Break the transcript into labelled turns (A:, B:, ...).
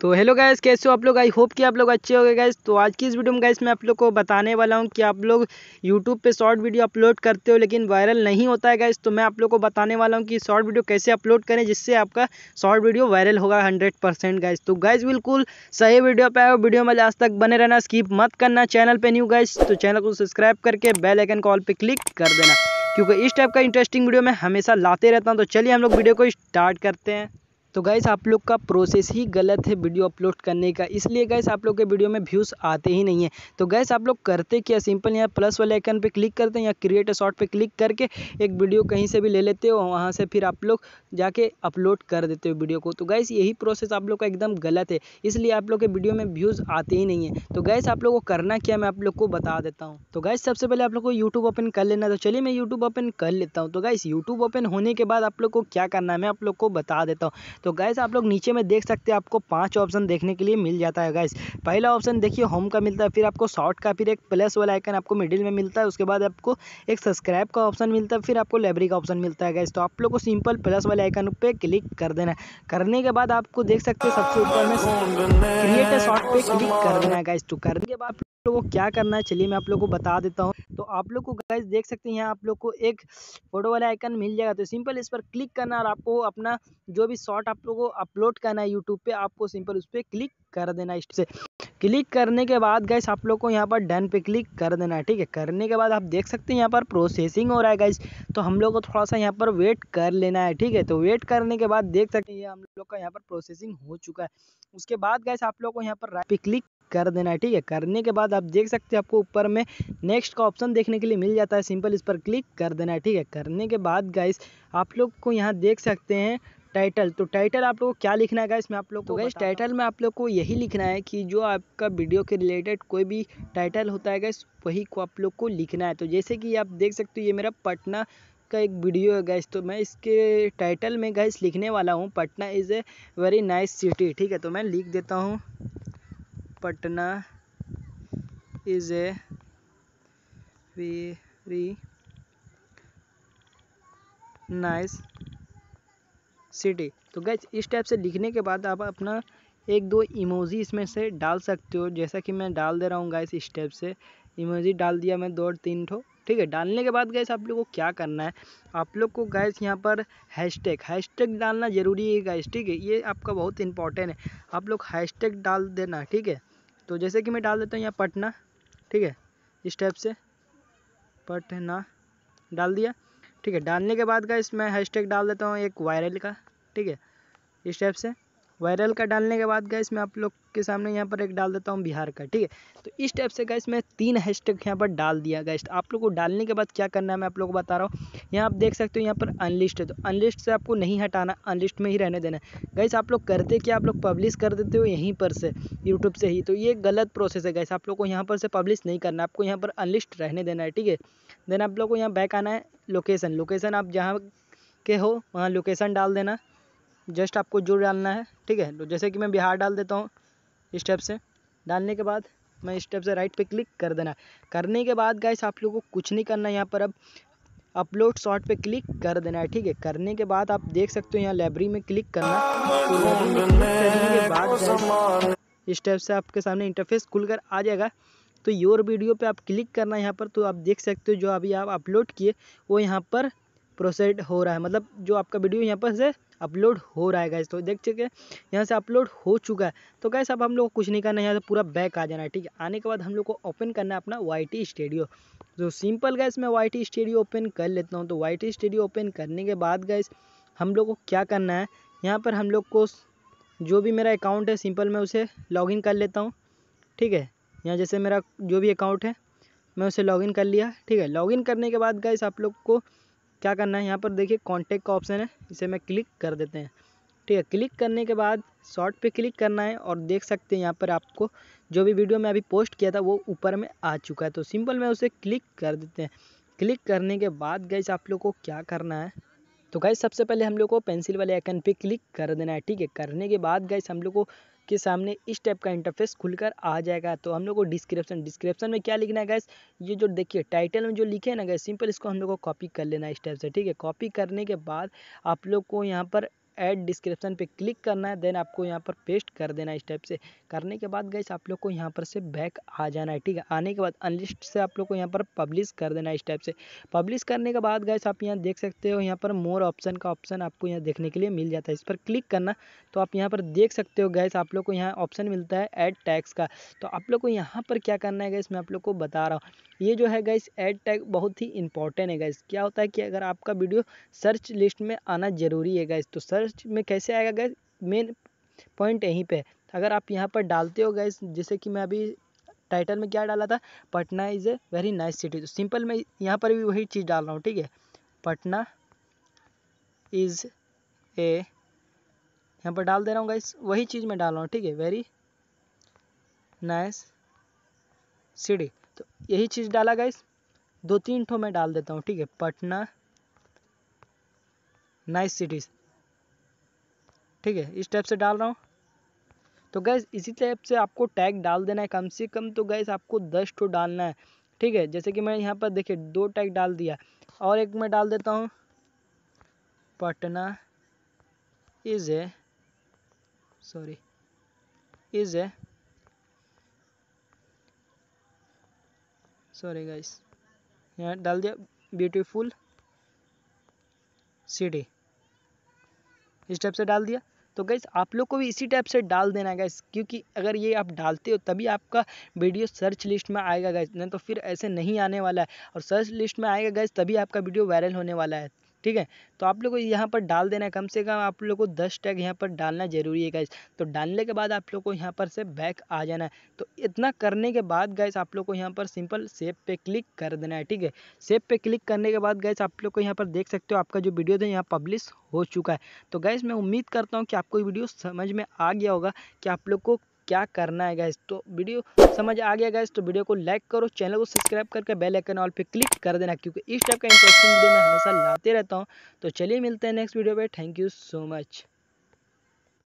A: तो hello guys कैसे हो आप लोग आई होप कि आप लोग अच्छे हो गए गैस तो आज की इस वीडियो में गैस मैं आप लोग को बताने वाला हूँ कि आप लोग यूट्यूब पे शॉर्ट वीडियो अपलोड करते हो लेकिन वायरल नहीं होता है गैस तो मैं आप लोग को बताने वाला हूँ कि शॉर्ट वीडियो कैसे अपलोड करें जिससे आपका शॉर्ट वीडियो वायरल होगा हंड्रेड परसेंट गैस तो गैस बिल्कुल सही वीडियो पर आए वीडियो में आज तक बने रहना स्कीप मत करना चैनल पर न्यू गैस तो चैनल को सब्सक्राइब करके बेलाइकन कॉल पर क्लिक कर देना क्योंकि इस टाइप का इंटरेस्टिंग वीडियो मैं हमेशा लाते रहता हूँ तो चलिए हम लोग वीडियो को स्टार्ट करते हैं तो गैस आप लोग का प्रोसेस ही गलत है वीडियो अपलोड करने का इसलिए गैस आप लोग के वीडियो में व्यूज़ आते ही नहीं है तो गैस आप लोग करते क्या सिंपल यहाँ प्लस वाले आइकन पर क्लिक करते हैं या क्रिएट शॉर्ट पर क्लिक करके एक वीडियो कहीं से भी ले लेते हो वहाँ से फिर आप लोग जाके अपलोड कर देते हो वीडियो को तो गैस यही प्रोसेस आप लोग का एकदम गलत है इसलिए आप लोग के वीडियो में व्यूज़ आते ही नहीं है तो गैस आप लोग को करना क्या मैं आप लोग को बता देता हूँ तो गैस सबसे पहले आप लोग को यूट्यूब ओपन कर लेना तो चलिए मैं यूट्यूब ओपन कर लेता हूँ तो गैस यूट्यूब ओपन होने के बाद आप लोग को क्या करना है मैं आप लोग को बता देता हूँ तो गैस आप लोग नीचे में देख सकते हैं आपको पाँच ऑप्शन देखने के लिए मिल जाता है गैस पहला ऑप्शन देखिए होम का मिलता है फिर आपको शॉर्ट का फिर एक प्लस वाला आइकन आपको मिडिल में मिलता है उसके बाद आपको एक सब्सक्राइब का ऑप्शन मिलता है फिर आपको लाइब्रेरी का ऑप्शन मिलता है गैस तो आप लोग को सिंपल प्लस वाले आइकन पर क्लिक कर देना है करने के बाद आपको देख सकते हैं सबसे ऊपर में शॉर्ट पर क्लिक कर देना है गैस तो करने के बाद लोगों को तो क्या करना है चलिए मैं आप लोग को बता देता हूँ तो आप लोग को गाइज देख सकते हैं आप लोग को एक फोटो वाला आइकन मिल जाएगा तो सिंपल इस पर क्लिक करना और आपको अपना जो भी शॉर्ट आप लोग को अपलोड करना है यूट्यूब पे आपको सिंपल उस पर क्लिक कर देना इस से क्लिक करने के बाद गैस आप लोग को यहाँ पर डन पे क्लिक कर देना है ठीक है करने के बाद आप देख सकते हैं यहाँ पर प्रोसेसिंग हो रहा है गैस तो हम लोग को थोड़ा सा यहाँ पर वेट कर लेना है ठीक है तो वेट करने के बाद देख सकते हैं ये हम लोग का यहाँ पर प्रोसेसिंग हो चुका है उसके बाद गैस आप लोग को यहाँ पर राइट पे क्लिक कर देना है ठीक है करने के बाद आप देख सकते हैं आपको ऊपर में नेक्स्ट का ऑप्शन देखने के लिए मिल जाता है सिंपल इस पर क्लिक कर देना है ठीक है करने के बाद गाइस आप लोग को यहाँ देख सकते हैं टाइटल तो टाइटल आप लोग को क्या लिखना है गाइस मैं आप लोग तो को गाइस टाइटल में आप लोग को यही लिखना है कि जो आपका वीडियो के रिलेटेड कोई भी टाइटल होता है गाइस वही को आप लोग को लिखना है तो जैसे कि आप देख सकते हो ये मेरा पटना का एक वीडियो है गैस तो मैं इसके टाइटल में गैस लिखने वाला हूँ Patna is a very nice city ठीक है तो मैं लिख देता हूँ Patna is a very nice city तो गैस इस टाइप से लिखने के बाद आप अपना एक दो इमोजी इसमें से डाल सकते हो जैसा कि मैं डाल दे रहा हूँ गैस इस टाइप से इमोजी डाल दिया मैं दो और तीन ठो ठीक है डालने के बाद गैस आप लोग को क्या करना है आप लोग को गैस यहाँ पर हैशटैग हैशटैग डालना ज़रूरी है गैस ठीक है ये आपका बहुत इंपॉर्टेंट है आप लोग टैग डाल देना ठीक है तो जैसे कि मैं डाल देता हूँ यहाँ पटना ठीक है इस टाइप से पटना डाल दिया ठीक है डालने के बाद का इसमें हैशटैग डाल देता हूँ एक वायरल का ठीक है इस टाइप से वायरल का डालने के बाद गैस मैं आप लोग के सामने यहाँ पर एक डाल देता हूँ बिहार का ठीक है तो इस टाइप से गैस मैं तीन हैशटैग यहाँ पर डाल दिया गैस आप लोग को डालने के बाद क्या करना है मैं आप लोग को बता रहा हूँ यहाँ आप देख सकते हो यहाँ पर अनलिस्ट है तो अनलिस्ट से आपको नहीं हटाना अनलिस्ट में ही रहने देना है गैस आप लोग करते क्या आप लोग पब्लिश कर देते हो यहीं पर से यूट्यूब से ही तो ये गलत प्रोसेस है गैस आप लोग को यहाँ पर से पब्लिश नहीं करना आपको यहाँ पर अनलिस्ट रहने देना है ठीक है देन आप लोग को यहाँ बैक आना है लोकेशन लोकेशन आप जहाँ के हो वहाँ लोकेशन डाल देना जस्ट आपको जो डालना है ठीक है तो जैसे कि मैं बिहार डाल देता हूँ स्टेप से डालने के बाद मैं स्टेप से राइट पे क्लिक कर देना करने के बाद गाइस आप लोगों को कुछ नहीं करना है यहाँ पर अब अपलोड शॉर्ट पे क्लिक कर देना है ठीक है करने के बाद आप देख सकते हो यहाँ लाइब्रेरी में क्लिक करना स्टेप से आपके सामने इंटरफेस खुलकर आ जाएगा तो योर वीडियो पे आप क्लिक करना है यहाँ पर तो आप देख सकते हो जो अभी आप अपलोड किए वो यहाँ पर प्रोसेड हो रहा है मतलब जो आपका वीडियो यहाँ पर से अपलोड हो रहा है गैस तो देख चुके यहाँ से अपलोड हो चुका है तो गैस अब हम लोग को कुछ नहीं करना है यहाँ से पूरा बैक आ जाना है ठीक है आने के बाद हम लोग को ओपन करना है अपना वाई टी स्टेडियो तो सिंपल गैस मैं वाई टी स्टेडियो ओपन कर लेता हूँ तो वाई टी स्टेडियो ओपन करने के बाद गैस हम लोग को क्या करना है यहाँ पर हम लोग को जो भी मेरा अकाउंट है सिंपल मैं उसे लॉगिन कर लेता हूँ ठीक है यहाँ जैसे मेरा जो भी अकाउंट है मैं उसे लॉगिन कर लिया ठीक है लॉगिन करने के बाद गैस आप लोग को क्या करना है यहाँ पर देखिए कॉन्टैक्ट का ऑप्शन है इसे मैं क्लिक कर देते हैं ठीक है क्लिक करने के बाद शॉर्ट पे क्लिक करना है और देख सकते हैं यहाँ पर आपको जो भी वीडियो मैं अभी पोस्ट किया था वो ऊपर में आ चुका है तो सिंपल मैं उसे क्लिक कर देते हैं क्लिक करने के बाद गैस आप लोग को क्या करना है तो गैस सबसे पहले हम लोग को पेंसिल वाले आइकन पे क्लिक कर देना है ठीक है करने के बाद गैस हम लोग को के सामने इस टाइप का इंटरफेस खुलकर आ जाएगा तो हम लोग को डिस्क्रिप्शन डिस्क्रिप्शन में क्या लिखना है गैस ये जो देखिए टाइटल में जो लिखे हैं ना गैस सिंपल इसको हम लोग को कॉपी कर लेना है इस टाइप से ठीक है कॉपी करने के बाद आप लोग को यहाँ पर ऐड डिस्क्रिप्शन पे क्लिक करना है देन आपको यहाँ पर पेस्ट कर देना है इस टाइप से करने के बाद गैस आप लोग को यहाँ पर से बैक आ जाना है ठीक है आने के बाद अनलिस्ट से आप लोग को यहाँ पर पब्लिश कर देना है इस टाइप से पब्लिश करने के बाद गैस आप यहाँ देख सकते हो यहाँ पर मोर ऑप्शन का ऑप्शन आपको यहाँ देखने के लिए मिल जाता है इस पर क्लिक करना तो आप यहाँ पर देख सकते हो गैस आप लोग को यहाँ ऑप्शन मिलता है एड टैक्स का तो आप लोग को यहाँ पर क्या करना है गैस मैं आप लोग को बता रहा हूँ ये जो है गैस एड टैग बहुत ही इंपॉर्टेंट है गैस क्या होता है कि अगर आपका वीडियो सर्च लिस्ट में आना जरूरी है गैस तो सर्च सर्च में कैसे आएगा गैस मेन पॉइंट यहीं पे अगर आप यहाँ पर डालते हो गैस जैसे कि मैं अभी टाइटल में क्या डाला था Patna is a very nice city तो सिंपल मैं यहाँ पर भी वही चीज़ डाल रहा हूँ ठीक है पटना इज़ ए यहाँ पर डाल दे रहा हूँ गाइस वही चीज़ मैं डाल रहा हूँ ठीक है वेरी नाइस सिटी तो यही चीज़ डाला गाइस दो तीन ठो मैं डाल देता हूँ ठीक है पटना नाइस सिटीज़ ठीक है इस टाइप से डाल रहा हूँ तो गैस इसी टाइप से आपको टैग डाल देना है कम से कम तो गैस आपको दस टू डालना है ठीक है जैसे कि मैं यहाँ पर देखिए दो टैग डाल दिया और एक मैं डाल देता हूँ Patna is a sorry is a sorry guys यहाँ डाल दिया ब्यूटीफुल सिटी इस टाइप से डाल दिया तो गैस आप लोग को भी इसी टाइप से डाल देना गैस क्योंकि अगर ये आप डालते हो तभी आपका वीडियो सर्च लिस्ट में आएगा गैस नहीं तो फिर ऐसे नहीं आने वाला है और सर्च लिस्ट में आएगा गैस तभी आपका वीडियो वायरल होने वाला है ठीक है तो आप लोग को यहाँ पर डाल देना है कम से कम आप लोग को दस टैग यहाँ पर डालना ज़रूरी है गैस तो डालने के बाद आप लोग को यहाँ पर से बैक आ जाना है तो इतना करने के बाद गैस आप लोग को यहाँ पर सिंपल सेप पे क्लिक कर देना है ठीक है सेब पे क्लिक करने के बाद गैस आप लोग को यहाँ पर देख सकते हो आपका जो वीडियो था यहाँ पब्लिश हो चुका है तो गैस मैं उम्मीद करता हूँ कि आपको वीडियो समझ में आ गया होगा कि आप लोग को क्या करना है गैस तो वीडियो समझ आ गया गैस तो वीडियो को लाइक करो चैनल को सब्सक्राइब करके बेल आइकन ऑल पे क्लिक कर देना क्योंकि इस टाइप का इंटरेस्टिंग वीडियो मैं हमेशा लाते रहता हूँ तो चलिए मिलते हैं नेक्स्ट वीडियो पर थैंक यू सो मच